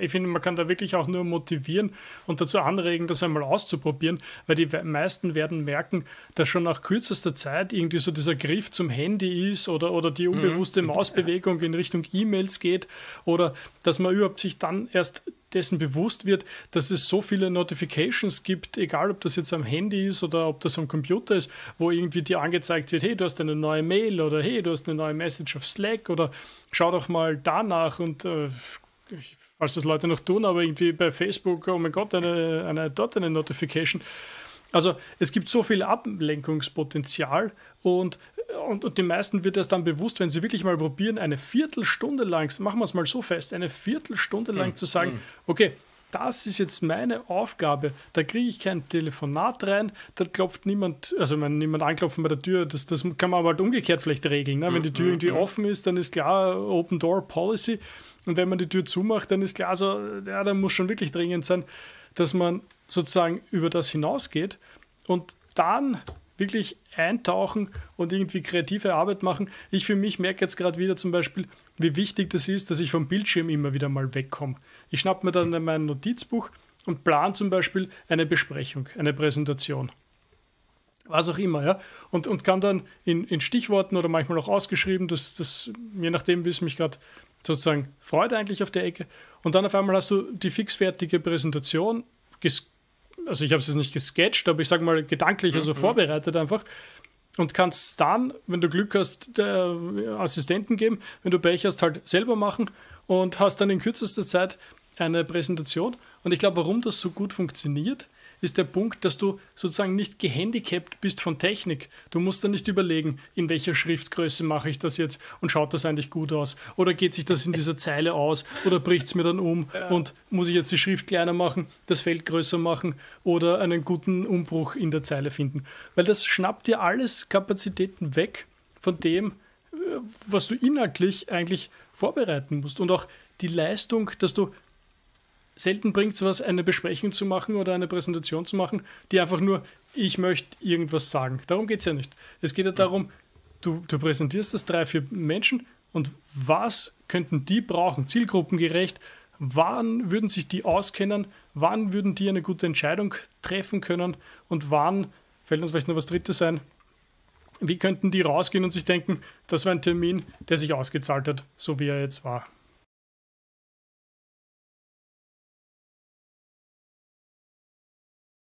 ich finde, man kann da wirklich auch nur motivieren und dazu anregen, das einmal auszuprobieren, weil die meisten werden merken, dass schon nach kürzester Zeit irgendwie so dieser Griff zum Handy ist oder, oder die mhm. unbewusste Mausbewegung in Richtung E-Mails geht oder dass man überhaupt sich dann erst dessen bewusst wird, dass es so viele Notifications gibt, egal ob das jetzt am Handy ist oder ob das am Computer ist, wo irgendwie dir angezeigt wird, hey, du hast eine neue Mail oder hey, du hast eine neue Message auf Slack oder schau doch mal danach und äh, ich falls das Leute noch tun, aber irgendwie bei Facebook, oh mein Gott, eine, eine, dort eine Notification. Also es gibt so viel Ablenkungspotenzial und, und, und den meisten wird das dann bewusst, wenn sie wirklich mal probieren, eine Viertelstunde lang, machen wir es mal so fest, eine Viertelstunde lang hm, zu sagen, hm. okay, das ist jetzt meine Aufgabe. Da kriege ich kein Telefonat rein, da klopft niemand, also wenn niemand anklopfen bei der Tür, das, das kann man aber halt umgekehrt vielleicht regeln. Ne? Wenn die Tür mhm, irgendwie mhm. offen ist, dann ist klar Open Door Policy. Und wenn man die Tür zumacht, dann ist klar, so, also, ja, da muss schon wirklich dringend sein, dass man sozusagen über das hinausgeht und dann wirklich eintauchen und irgendwie kreative Arbeit machen. Ich für mich merke jetzt gerade wieder zum Beispiel, wie wichtig das ist, dass ich vom Bildschirm immer wieder mal wegkomme. Ich schnapp mir dann mein Notizbuch und plan zum Beispiel eine Besprechung, eine Präsentation. Was auch immer, ja. Und, und kann dann in, in Stichworten oder manchmal auch ausgeschrieben, dass das, je nachdem, wie es mich gerade sozusagen freut, eigentlich auf der Ecke. Und dann auf einmal hast du die fixfertige Präsentation, also ich habe es jetzt nicht gesketcht, aber ich sage mal gedanklich, also mhm. vorbereitet einfach. Und kannst es dann, wenn du Glück hast, der Assistenten geben, wenn du Pech hast, halt selber machen und hast dann in kürzester Zeit eine Präsentation. Und ich glaube, warum das so gut funktioniert, ist der Punkt, dass du sozusagen nicht gehandicapt bist von Technik. Du musst dann nicht überlegen, in welcher Schriftgröße mache ich das jetzt und schaut das eigentlich gut aus? Oder geht sich das in dieser Zeile aus? Oder bricht es mir dann um und muss ich jetzt die Schrift kleiner machen, das Feld größer machen oder einen guten Umbruch in der Zeile finden? Weil das schnappt dir alles Kapazitäten weg von dem, äh, was du inhaltlich eigentlich vorbereiten musst. Und auch die Leistung, dass du selten bringt es was, eine Besprechung zu machen oder eine Präsentation zu machen, die einfach nur, ich möchte irgendwas sagen. Darum geht es ja nicht. Es geht ja mhm. darum, du, du präsentierst das drei, vier Menschen und was könnten die brauchen, zielgruppengerecht, wann würden sich die auskennen, wann würden die eine gute Entscheidung treffen können und wann, fällt uns vielleicht noch was Drittes ein, wie könnten die rausgehen und sich denken, das war ein Termin, der sich ausgezahlt hat, so wie er jetzt war.